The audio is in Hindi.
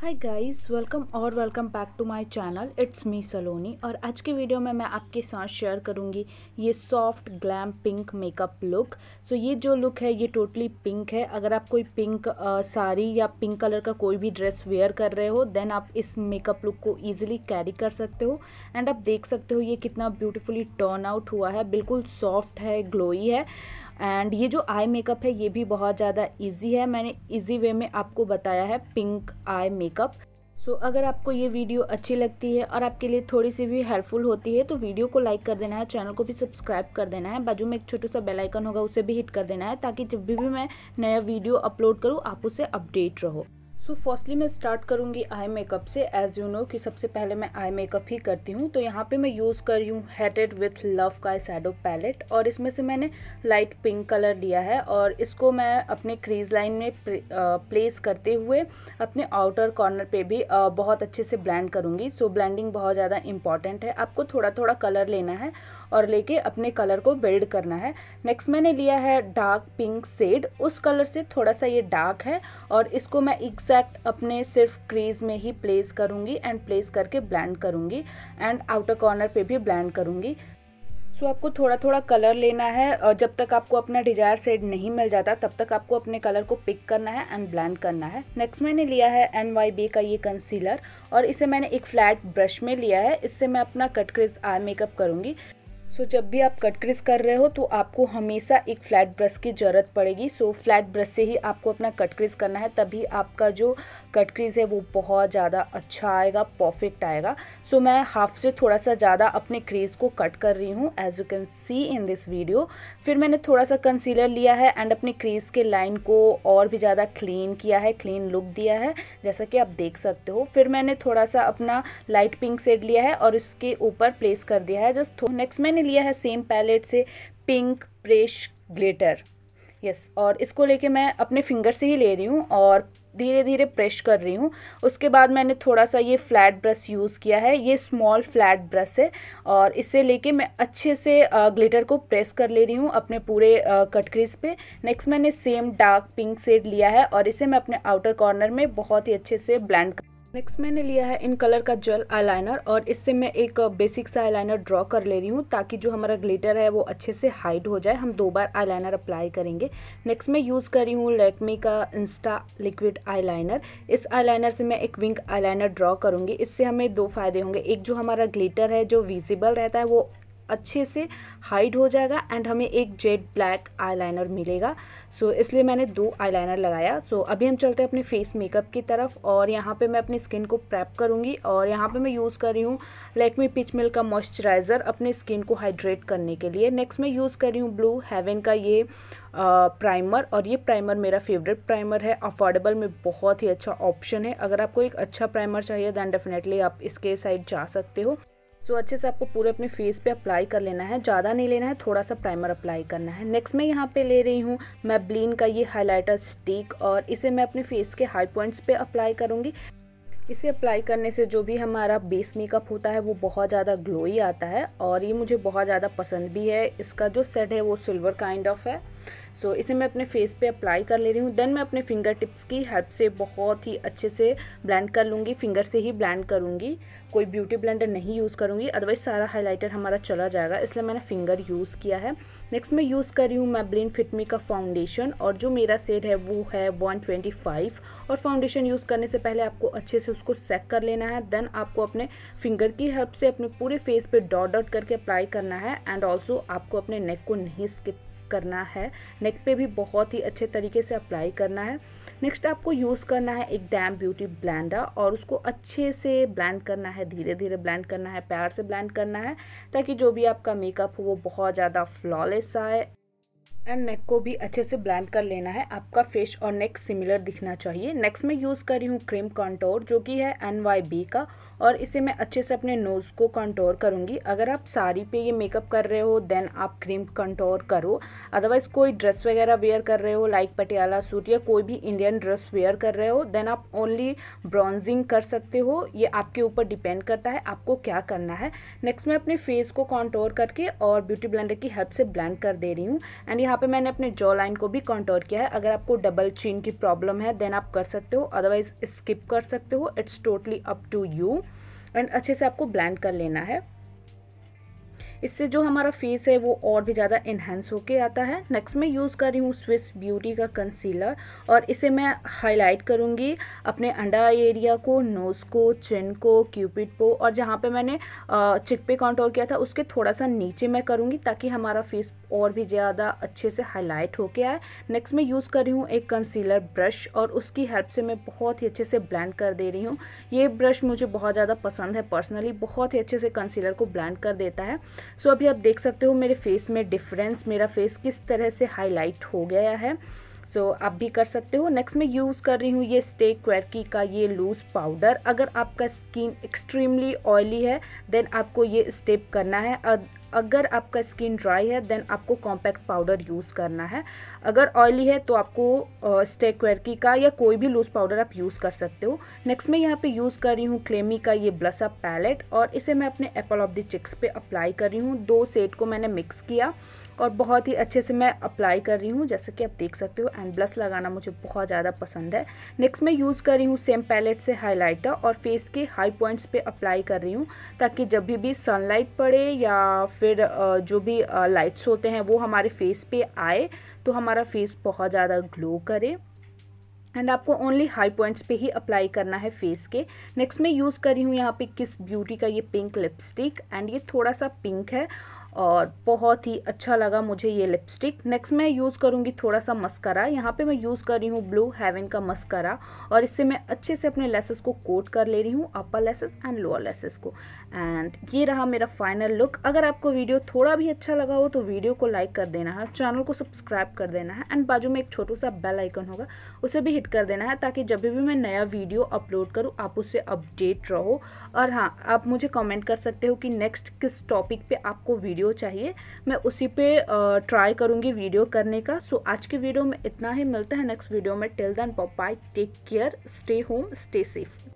हाय गाइस वेलकम और welcome back to my channel it's me Saloni और आज के वीडियो में मैं आपके साथ शेयर करूंगी ये soft glam pink makeup look so ये जो लुक है ये टोटली पिंक है अगर आप कोई पिंक आ, साड़ी या पिंक कलर का कोई भी ड्रेस वेयर कर रहे हो देन आप इस मेकअप लुक को ईजिली कैरी कर सकते हो एंड आप देख सकते हो ये कितना ब्यूटिफुली टर्न आउट हुआ है बिल्कुल सॉफ्ट है ग्लोई है एंड ये जो आई मेकअप है ये भी बहुत ज़्यादा ईजी है मैंने ईजी वे में आपको बताया है पिंक आई मेकअप सो अगर आपको ये वीडियो अच्छी लगती है और आपके लिए थोड़ी सी भी हेल्पफुल होती है तो वीडियो को लाइक कर देना है चैनल को भी सब्सक्राइब कर देना है बाजू में एक छोटा सा बेलाइकन होगा उसे भी हिट कर देना है ताकि जब भी मैं नया वीडियो अपलोड करूँ आप उसे अपडेट रहो सो so, फर्स्टली मैं स्टार्ट करूँगी आई मेकअप से एज़ यू नो कि सबसे पहले मैं आई मेकअप ही करती हूँ तो यहाँ पे मैं यूज़ कर रही हूँ हेटेड विथ लव का आई सैडो पैलेट और इसमें से मैंने लाइट पिंक कलर लिया है और इसको मैं अपने क्रीज लाइन में प्लेस करते हुए अपने आउटर कॉर्नर पे भी बहुत अच्छे से ब्लैंड करूँगी सो ब्लैंडिंग बहुत ज़्यादा इंपॉर्टेंट है आपको थोड़ा थोड़ा कलर लेना है और लेके अपने कलर को बिल्ड करना है नेक्स्ट मैंने लिया है डार्क पिंक सेड उस कलर से थोड़ा सा ये डार्क है और इसको मैं एग्जैक्ट अपने सिर्फ क्रीज में ही प्लेस करूँगी एंड प्लेस करके ब्लैंड करूँगी एंड आउटर कॉर्नर पर भी ब्लैंड करूँगी सो so, आपको थोड़ा थोड़ा कलर लेना है और जब तक आपको अपना डिजायर सेड नहीं मिल जाता तब तक आपको अपने कलर को पिक करना है एंड ब्लैंड करना है नेक्स्ट मैंने लिया है एन वाई बी का ये कंसीलर और इसे मैंने एक फ्लैट ब्रश में लिया है इससे मैं अपना कट क्रिज आई मेकअप करूँगी सो जब भी आप कट क्रिस कर रहे हो तो आपको हमेशा एक फ्लैट ब्रश की ज़रूरत पड़ेगी सो फ्लैट ब्रश से ही आपको अपना कट क्रिस करना है तभी आपका जो कट क्रिस है वो बहुत ज़्यादा अच्छा आएगा परफेक्ट आएगा सो so, मैं हाफ से थोड़ा सा ज़्यादा अपने क्रीज को कट कर रही हूँ as you can see in this video फिर मैंने थोड़ा सा कंसीलर लिया है एंड अपने क्रीज के लाइन को और भी ज़्यादा क्लीन किया है क्लीन लुक दिया है जैसा कि आप देख सकते हो फिर मैंने थोड़ा सा अपना लाइट पिंक सेड लिया है और इसके ऊपर प्लेस कर दिया है जस्ट नेक्स्ट मैंने लिया है सेम पैलेट से पिंक प्रेश ग्लेटर यस और इसको लेके मैं अपने फिंगर से ही ले रही हूँ और धीरे धीरे प्रेश कर रही हूँ उसके बाद मैंने थोड़ा सा ये फ्लैट ब्रश यूज़ किया है ये स्मॉल फ्लैट ब्रश है और इसे लेके मैं अच्छे से ग्लिटर को प्रेस कर ले रही हूँ अपने पूरे कटक्रीज पे नेक्स्ट मैंने सेम डार्क पिंक सेड लिया है और इसे मैं अपने आउटर कॉर्नर में बहुत ही अच्छे से ब्लैंड कर नेक्स्ट मैंने लिया है इन कलर का जेल आईलाइनर और इससे मैं एक बेसिक uh, सा आईलाइनर ड्रॉ कर ले रही हूँ ताकि जो हमारा ग्लिटर है वो अच्छे से हाइड हो जाए हम दो बार आईलाइनर अप्लाई करेंगे नेक्स्ट मैं यूज़ कर रही हूँ लेकमी का इंस्टा लिक्विड आईलाइनर इस आईलाइनर से मैं एक विंग आईलाइनर ड्रॉ करूँगी इससे हमें दो फायदे होंगे एक जो हमारा ग्लिटर है जो विजिबल रहता है वो अच्छे से हाइड हो जाएगा एंड हमें एक जेड ब्लैक आईलाइनर मिलेगा सो so, इसलिए मैंने दो आईलाइनर लगाया सो so, अभी हम चलते हैं अपने फेस मेकअप की तरफ और यहाँ पे मैं अपनी स्किन को प्रैप करूँगी और यहाँ पे मैं यूज़ कर रही हूँ लैकमी पिच मिल का मॉइस्चराइज़र अपने स्किन को हाइड्रेट करने के लिए नेक्स्ट मैं यूज़ कर रही हूँ ब्लू हेवन का ये प्राइमर और ये प्राइमर मेरा फेवरेट प्राइमर है अफोर्डेबल में बहुत ही अच्छा ऑप्शन है अगर आपको एक अच्छा प्राइमर चाहिए दैन डेफिनेटली आप इसके साइड जा सकते हो सो अच्छे से आपको पूरे अपने फेस पे अप्लाई कर लेना है ज़्यादा नहीं लेना है थोड़ा सा प्राइमर अप्लाई करना है नेक्स्ट मैं यहाँ पे ले रही हूँ मैं ब्लीन का ये हाइलाइटर स्टिक और इसे मैं अपने फेस के हाई पॉइंट्स पे अप्लाई करूँगी इसे अप्लाई करने से जो भी हमारा बेस मेकअप होता है वो बहुत ज़्यादा ग्लोई आता है और ये मुझे बहुत ज़्यादा पसंद भी है इसका जो सेट है वो सिल्वर काइंड ऑफ है सो इसे मैं अपने फेस पे अप्लाई कर ले रही हूँ देन मैं अपने फिंगर टिप्स की हेल्प से बहुत ही अच्छे से ब्लेंड कर लूँगी फिंगर से ही ब्लेंड करूँगी कोई ब्यूटी ब्लेंडर नहीं यूज़ करूँगी अदरवाइज सारा हाइलाइटर हमारा चला जाएगा इसलिए मैंने फिंगर यूज़ किया है नेक्स्ट मैं यूज़ कर रही हूँ मैं मैबलिन फिटमी का फाउंडेशन और जो मेरा सेट है वो है 125 और फाउंडेशन यूज़ करने से पहले आपको अच्छे से उसको सेक कर लेना है देन आपको अपने फिंगर की हेल्प से अपने पूरे फेस पर डॉट डॉट करके अप्लाई करना है एंड ऑल्सो आपको अपने नेक को नहीं स्किप करना है नेक पे भी बहुत ही अच्छे तरीके से अप्लाई करना है नेक्स्ट आपको यूज़ करना है एक डैम ब्यूटी ब्लैंडर और उसको अच्छे से ब्लैंड करना है धीरे धीरे ब्लैंड करना है प्यार से ब्लैंड करना है ताकि जो भी आपका मेकअप हो वो बहुत ज़्यादा फ्लॉलेस आए एंड नेक को भी अच्छे से ब्लैंड कर लेना है आपका फेस और नेक सिमिलर दिखना चाहिए नेक्स्ट मैं यूज़ कर रही हूँ क्रीम कॉन्टोर जो कि है एन का और इसे मैं अच्छे से अपने नोज़ को कंटोर करूँगी अगर आप साड़ी पे ये मेकअप कर रहे हो देन आप क्रीम कंटोर करो अदरवाइज़ कोई ड्रेस वगैरह वेयर कर रहे हो लाइक पटियाला सूट या कोई भी इंडियन ड्रेस वेयर कर रहे हो देन आप ओनली ब्रॉन्जिंग कर सकते हो ये आपके ऊपर डिपेंड करता है आपको क्या करना है नेक्स्ट मैं अपने फेस को कॉन्टोर करके और ब्यूटी ब्लेंडर की हेल्प से ब्लैंड कर दे रही हूँ एंड यहाँ पे मैंने अपने जॉ लाइन को भी कॉन्टोर किया है अगर आपको डबल चीन की प्रॉब्लम है देन आप कर सकते हो अदरवाइज स्किप कर सकते हो it's totally up to you and अच्छे से आपको ब्लैंड कर लेना है इससे जो हमारा फेस है वो और भी ज़्यादा इन्हेंस होके आता है नेक्स्ट मैं यूज़ कर रही हूँ स्विस ब्यूटी का कंसीलर और इसे मैं हाईलाइट करूँगी अपने अंडा एरिया को नोज़ को चिन को क्यूपिड को और जहाँ पे मैंने चिक पे कॉन्टोर किया था उसके थोड़ा सा नीचे मैं करूँगी ताकि हमारा फेस और भी ज़्यादा अच्छे से हाईलाइट होके आए नेक्स्ट मैं यूज़ कर रही हूँ एक कंसीलर ब्रश और उसकी हेल्प से मैं बहुत ही अच्छे से ब्लैंड कर दे रही हूँ ये ब्रश मुझे बहुत ज़्यादा पसंद है पर्सनली बहुत ही अच्छे से कंसीलर को ब्लैंड कर देता है सो अभी आप देख सकते हो मेरे फेस में डिफरेंस मेरा फेस किस तरह से हाईलाइट हो गया है सो so, आप भी कर सकते हो नेक्स्ट मैं यूज़ कर रही हूँ ये स्टे क्वेरकी का ये लूज़ पाउडर अगर आपका स्किन एक्सट्रीमली ऑयली है देन आपको ये स्टेप करना है अगर आपका स्किन ड्राई है देन आपको कॉम्पैक्ट पाउडर यूज़ करना है अगर ऑयली है तो आपको स्टेक्वेरकी का या कोई भी लूज़ पाउडर आप यूज़ कर सकते हो नेक्स्ट मैं यहाँ पे यूज़ कर रही हूँ क्लेमी का ये ब्लस पैलेट और इसे मैं अपने एप्पल ऑफ द चिक्स पे अप्लाई कर रही हूँ दो सेट को मैंने मिक्स किया और बहुत ही अच्छे से मैं अप्लाई कर रही हूँ जैसे कि आप देख सकते हो एंड ब्लस लगाना मुझे बहुत ज़्यादा पसंद है नेक्स्ट मैं यूज़ कर रही हूँ सेम पैलेट से हाइलाइटर और फेस के हाई पॉइंट्स पे अप्लाई कर रही हूँ ताकि जब भी भी सनलाइट पड़े या फिर जो भी लाइट्स होते हैं वो हमारे फेस पे आए तो हमारा फेस बहुत ज़्यादा ग्लो करे एंड आपको ओनली हाई पॉइंट्स पे ही अप्लाई करना है फेस के नेक्स्ट मैं यूज़ कर रही हूँ यहाँ पे किस ब्यूटी का ये पिंक लिपस्टिक एंड ये थोड़ा सा पिंक है और बहुत ही अच्छा लगा मुझे ये लिपस्टिक नेक्स्ट मैं यूज़ करूँगी थोड़ा सा मस्करा यहाँ पे मैं यूज़ कर रही हूँ ब्लू हेवन का मस्करा और इससे मैं अच्छे से अपने लेसेस को कोट कर ले रही हूँ upper lashes and lower lashes को एंड ये रहा मेरा फाइनल लुक अगर आपको वीडियो थोड़ा भी अच्छा लगा हो तो वीडियो को लाइक कर देना है चैनल को सब्सक्राइब कर देना है एंड बाजू में एक छोटू सा बेल आइकन होगा उसे भी हिट कर देना है ताकि जब भी मैं नया वीडियो अपलोड करूँ आप उससे अपडेट रहो और हाँ आप मुझे कमेंट कर सकते हो कि नेक्स्ट किस टॉपिक पर आपको वीडियो वीडियो चाहिए मैं उसी पे ट्राई करूँगी वीडियो करने का सो आज के वीडियो में इतना ही मिलता है नेक्स्ट वीडियो में टिल देन पपाई take care stay home stay safe